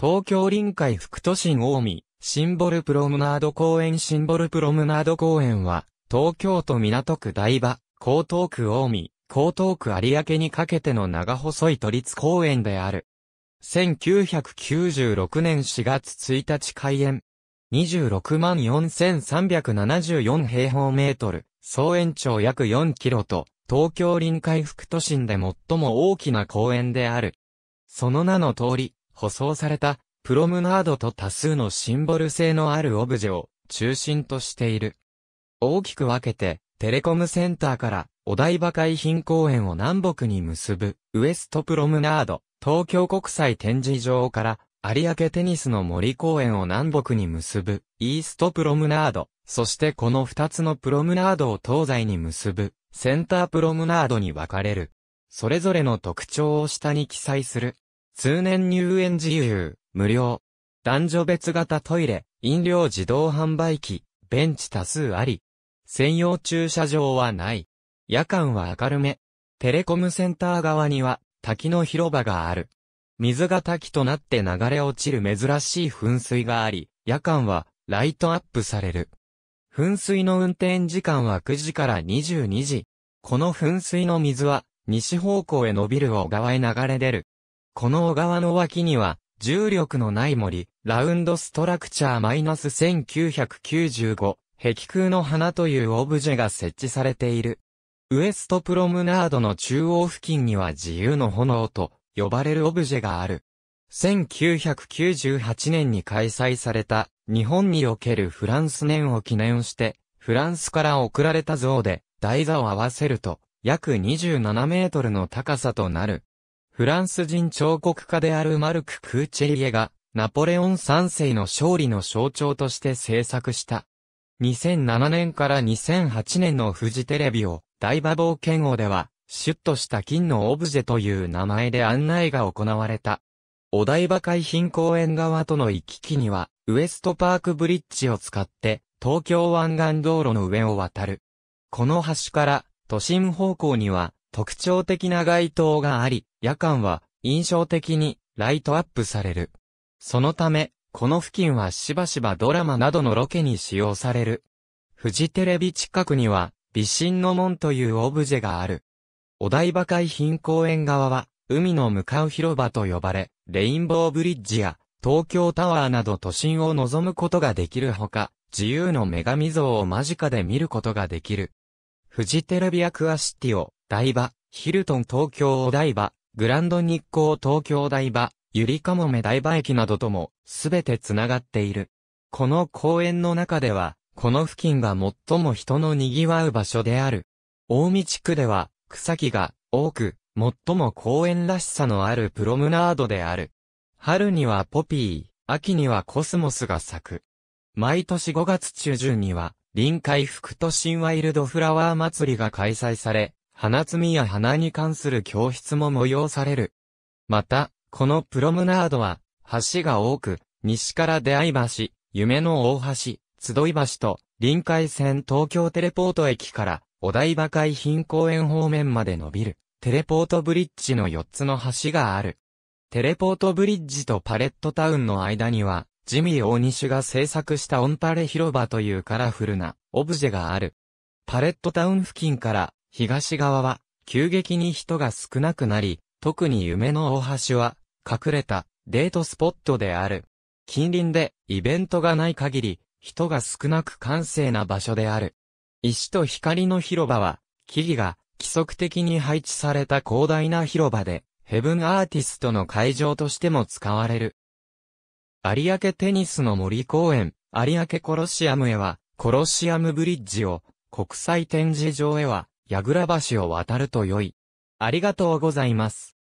東京臨海副都心大見、シンボルプロムナード公園シンボルプロムナード公園は、東京都港区台場、江東区大見、江東区有明にかけての長細い都立公園である。1996年4月1日開園。26万4374平方メートル、総延長約4キロと、東京臨海副都心で最も大きな公園である。その名の通り、舗装された、プロムナードと多数のシンボル性のあるオブジェを中心としている。大きく分けて、テレコムセンターからお台場海浜公園を南北に結ぶ、ウエストプロムナード、東京国際展示場から有明テニスの森公園を南北に結ぶ、イーストプロムナード、そしてこの二つのプロムナードを東西に結ぶ、センタープロムナードに分かれる。それぞれの特徴を下に記載する。通年入園自由、無料。男女別型トイレ、飲料自動販売機、ベンチ多数あり。専用駐車場はない。夜間は明るめ。テレコムセンター側には滝の広場がある。水が滝となって流れ落ちる珍しい噴水があり、夜間はライトアップされる。噴水の運転時間は9時から22時。この噴水の水は西方向へ伸びる小川へ流れ出る。この小川の脇には、重力のない森、ラウンドストラクチャー -1995、壁空の花というオブジェが設置されている。ウエストプロムナードの中央付近には自由の炎と呼ばれるオブジェがある。1998年に開催された日本におけるフランス年を記念して、フランスから送られた像で台座を合わせると約27メートルの高さとなる。フランス人彫刻家であるマルク・クーチェリエが、ナポレオン三世の勝利の象徴として制作した。2007年から2008年のフジテレビを、大馬冒険王では、シュッとした金のオブジェという名前で案内が行われた。お台場海浜公園側との行き来には、ウエストパークブリッジを使って、東京湾岸道路の上を渡る。この橋から、都心方向には、特徴的な街灯があり、夜間は印象的にライトアップされる。そのため、この付近はしばしばドラマなどのロケに使用される。フジテレビ近くには、美神の門というオブジェがある。お台場海浜公園側は、海の向かう広場と呼ばれ、レインボーブリッジや東京タワーなど都心を望むことができるほか、自由の女神像を間近で見ることができる。フジテレビアクアシティを、台場、ヒルトン東京お台場、グランド日光東京台場、ゆりかもめ台場駅などとも、すべて繋がっている。この公園の中では、この付近が最も人の賑わう場所である。大見地区では、草木が多く、最も公園らしさのあるプロムナードである。春にはポピー、秋にはコスモスが咲く。毎年5月中旬には、臨海副都心ワイルドフラワー祭りが開催され、鼻摘みや鼻に関する教室も催される。また、このプロムナードは、橋が多く、西から出会い橋、夢の大橋、集い橋と、臨海線東京テレポート駅から、お台場海浜公園方面まで伸びる、テレポートブリッジの4つの橋がある。テレポートブリッジとパレットタウンの間には、ジミー大西が制作したオンパレ広場というカラフルなオブジェがある。パレットタウン付近から東側は急激に人が少なくなり、特に夢の大橋は隠れたデートスポットである。近隣でイベントがない限り人が少なく閑静な場所である。石と光の広場は木々が規則的に配置された広大な広場でヘブンアーティストの会場としても使われる。有明テニスの森公園、有明コロシアムへは、コロシアムブリッジを、国際展示場へは、櫓橋を渡ると良い。ありがとうございます。